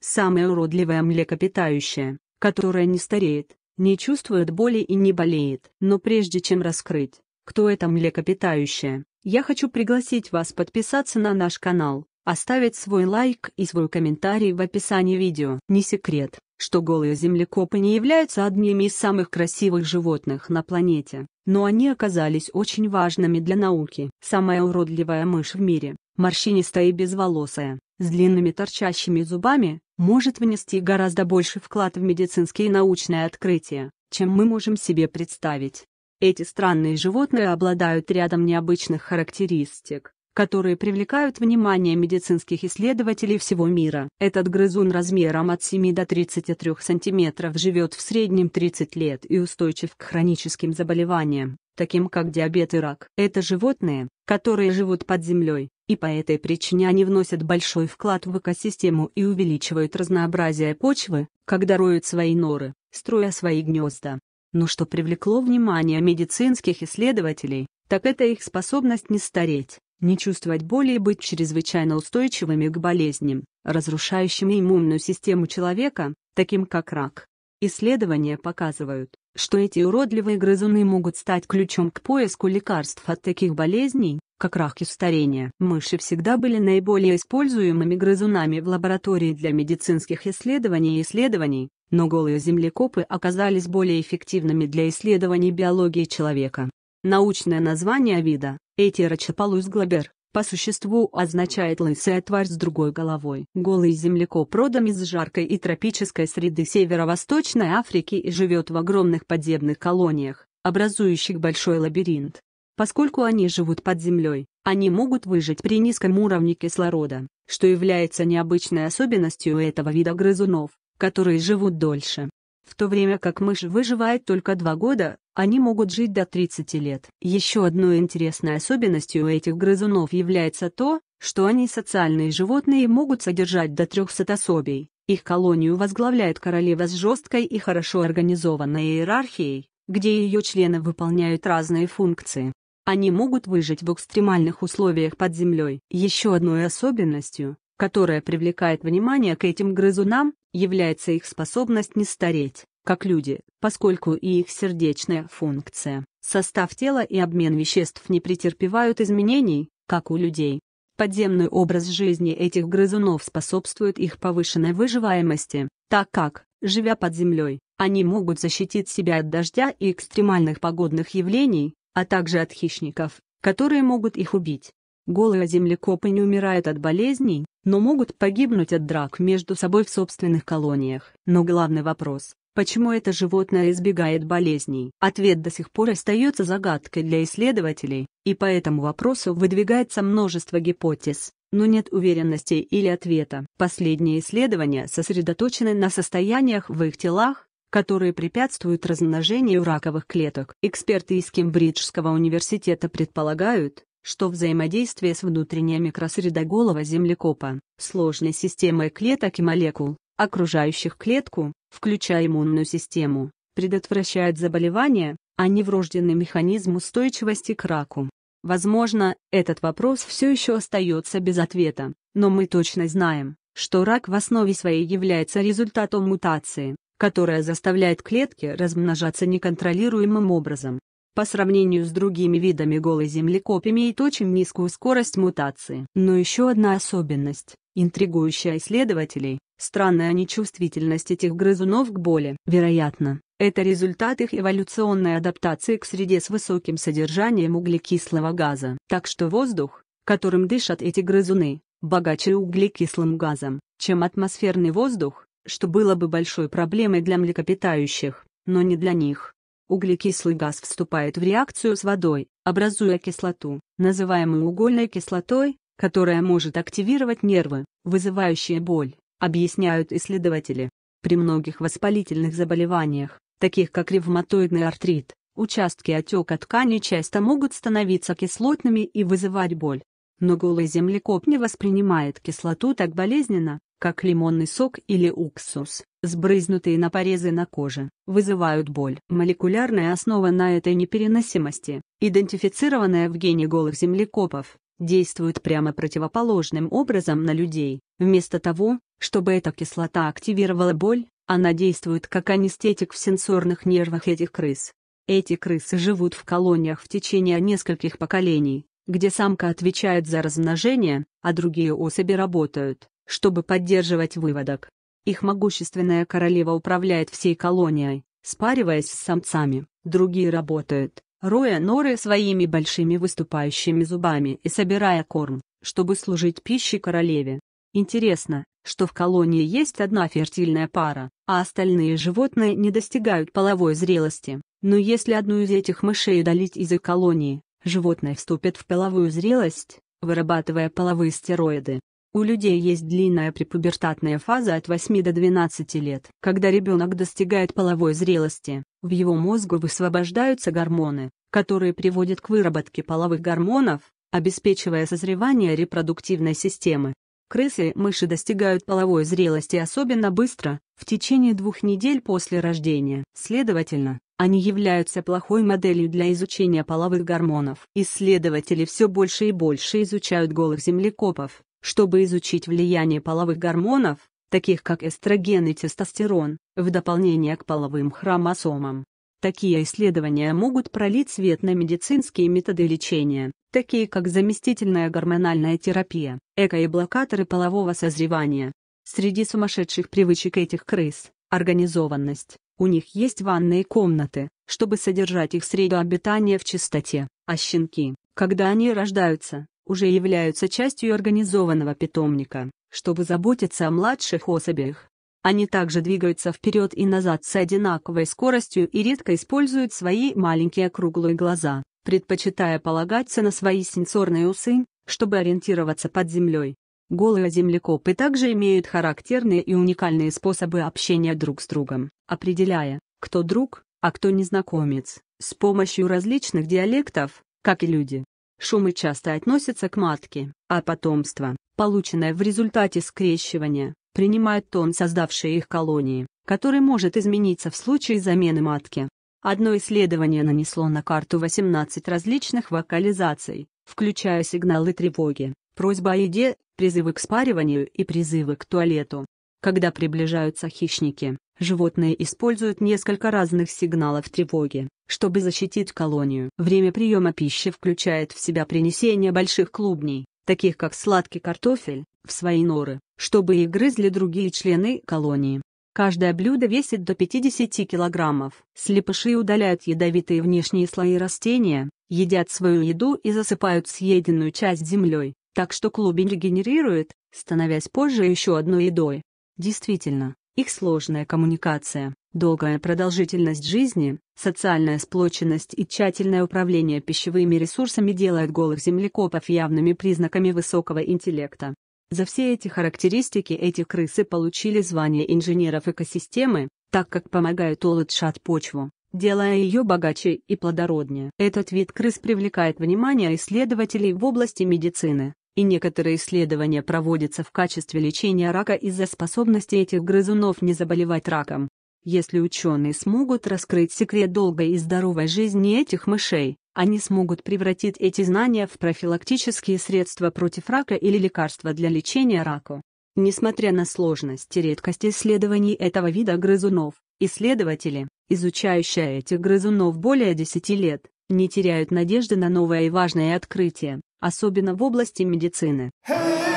Самое уродливое млекопитающее, которое не стареет, не чувствует боли и не болеет. Но прежде чем раскрыть, кто это млекопитающее, я хочу пригласить вас подписаться на наш канал, оставить свой лайк и свой комментарий в описании видео. Не секрет, что голые землекопы не являются одними из самых красивых животных на планете, но они оказались очень важными для науки. Самая уродливая мышь в мире, морщинистая и безволосая, с длинными торчащими зубами, может внести гораздо больше вклад в медицинские и научные открытия, чем мы можем себе представить. Эти странные животные обладают рядом необычных характеристик, которые привлекают внимание медицинских исследователей всего мира. Этот грызун размером от 7 до 33 см живет в среднем 30 лет и устойчив к хроническим заболеваниям, таким как диабет и рак. Это животные, которые живут под землей, и по этой причине они вносят большой вклад в экосистему и увеличивают разнообразие почвы, когда роют свои норы, строя свои гнезда. Но что привлекло внимание медицинских исследователей, так это их способность не стареть, не чувствовать боли и быть чрезвычайно устойчивыми к болезням, разрушающим иммунную систему человека, таким как рак. Исследования показывают, что эти уродливые грызуны могут стать ключом к поиску лекарств от таких болезней, как рак и старение. Мыши всегда были наиболее используемыми грызунами в лаборатории для медицинских исследований и исследований, но голые землекопы оказались более эффективными для исследований биологии человека. Научное название вида – Эти рачеполус глобер по существу означает лысая тварь с другой головой. Голый землекоп-родом из жаркой и тропической среды северо-восточной Африки и живет в огромных подземных колониях, образующих большой лабиринт. Поскольку они живут под землей, они могут выжить при низком уровне кислорода, что является необычной особенностью этого вида грызунов, которые живут дольше. В то время как мышь выживает только 2 года, они могут жить до 30 лет. Еще одной интересной особенностью у этих грызунов является то, что они социальные животные и могут содержать до 300 особей. Их колонию возглавляет королева с жесткой и хорошо организованной иерархией, где ее члены выполняют разные функции. Они могут выжить в экстремальных условиях под землей. Еще одной особенностью, которое привлекает внимание к этим грызунам, является их способность не стареть, как люди, поскольку и их сердечная функция, состав тела и обмен веществ не претерпевают изменений, как у людей. Подземный образ жизни этих грызунов способствует их повышенной выживаемости, так как, живя под землей, они могут защитить себя от дождя и экстремальных погодных явлений, а также от хищников, которые могут их убить. Голые землекопы не умирают от болезней, но могут погибнуть от драк между собой в собственных колониях. Но главный вопрос – почему это животное избегает болезней? Ответ до сих пор остается загадкой для исследователей, и по этому вопросу выдвигается множество гипотез но нет уверенности или ответа. Последние исследования сосредоточены на состояниях в их телах, которые препятствуют размножению раковых клеток. Эксперты из Кембриджского университета предполагают, что взаимодействие с внутренней микросредой землекопа, сложной системой клеток и молекул, окружающих клетку, включая иммунную систему, предотвращает заболевания, а не врожденный механизм устойчивости к раку. Возможно, этот вопрос все еще остается без ответа, но мы точно знаем, что рак в основе своей является результатом мутации, которая заставляет клетки размножаться неконтролируемым образом по сравнению с другими видами голой землекоп имеет очень низкую скорость мутации. Но еще одна особенность, интригующая исследователей, странная нечувствительность этих грызунов к боли. Вероятно, это результат их эволюционной адаптации к среде с высоким содержанием углекислого газа. Так что воздух, которым дышат эти грызуны, богаче углекислым газом, чем атмосферный воздух, что было бы большой проблемой для млекопитающих, но не для них. Углекислый газ вступает в реакцию с водой, образуя кислоту, называемую угольной кислотой, которая может активировать нервы, вызывающие боль, объясняют исследователи. При многих воспалительных заболеваниях, таких как ревматоидный артрит, участки отека ткани часто могут становиться кислотными и вызывать боль. Но голый землекоп не воспринимает кислоту так болезненно, как лимонный сок или уксус, сбрызнутые на порезы на коже, вызывают боль. Молекулярная основа на этой непереносимости, идентифицированная в гене голых землекопов, действует прямо противоположным образом на людей. Вместо того, чтобы эта кислота активировала боль, она действует как анестетик в сенсорных нервах этих крыс. Эти крысы живут в колониях в течение нескольких поколений, где самка отвечает за размножение, а другие особи работают, чтобы поддерживать выводок. Их могущественная королева управляет всей колонией, спариваясь с самцами, другие работают, роя норы своими большими выступающими зубами и собирая корм, чтобы служить пищей королеве. Интересно, что в колонии есть одна фертильная пара, а остальные животные не достигают половой зрелости, но если одну из этих мышей удалить из их колонии, животное вступит в половую зрелость, вырабатывая половые стероиды. У людей есть длинная препубертатная фаза от 8 до 12 лет. Когда ребенок достигает половой зрелости, в его мозгу высвобождаются гормоны, которые приводят к выработке половых гормонов, обеспечивая созревание репродуктивной системы. Крысы и мыши достигают половой зрелости особенно быстро, в течение двух недель после рождения. Следовательно, они являются плохой моделью для изучения половых гормонов. Исследователи все больше и больше изучают голых землекопов, чтобы изучить влияние половых гормонов, таких как эстроген и тестостерон, в дополнение к половым хромосомам. Такие исследования могут пролить свет на медицинские методы лечения, такие как заместительная гормональная терапия, эко и блокаторы полового созревания. Среди сумасшедших привычек этих крыс – организованность. У них есть ванные комнаты, чтобы содержать их среду обитания в чистоте, а щенки, когда они рождаются, уже являются частью организованного питомника, чтобы заботиться о младших особях. Они также двигаются вперед и назад с одинаковой скоростью и редко используют свои маленькие круглые глаза, предпочитая полагаться на свои сенсорные усы, чтобы ориентироваться под землей. Голые землекопы также имеют характерные и уникальные способы общения друг с другом, определяя, кто друг, а кто незнакомец, с помощью различных диалектов, как и люди. Шумы часто относятся к матке, а потомство, полученное в результате скрещивания, принимает тон создавшей их колонии, который может измениться в случае замены матки. Одно исследование нанесло на карту 18 различных вокализаций, включая сигналы тревоги, просьба о еде, призывы к спариванию и призывы к туалету. Когда приближаются хищники, Животные используют несколько разных сигналов тревоги, чтобы защитить колонию. Время приема пищи включает в себя принесение больших клубней, таких как сладкий картофель, в свои норы, чтобы их грызли другие члены колонии. Каждое блюдо весит до 50 килограммов. Слепыши удаляют ядовитые внешние слои растения, едят свою еду и засыпают съеденную часть землей, так что клубень регенерирует, становясь позже еще одной едой. Действительно, их сложная коммуникация, долгая продолжительность жизни, социальная сплоченность и тщательное управление пищевыми ресурсами делают голых землекопов явными признаками высокого интеллекта. За все эти характеристики эти крысы получили звание инженеров экосистемы, так как помогают улучшать почву, делая ее богаче и плодороднее. Этот вид крыс привлекает внимание исследователей в области медицины и некоторые исследования проводятся в качестве лечения рака из-за способности этих грызунов не заболевать раком. Если ученые смогут раскрыть секрет долгой и здоровой жизни этих мышей, они смогут превратить эти знания в профилактические средства против рака или лекарства для лечения рака. Несмотря на сложность и редкость исследований этого вида грызунов, исследователи, изучающие этих грызунов более 10 лет, не теряют надежды на новое и важное открытие, особенно в области медицины. Hey!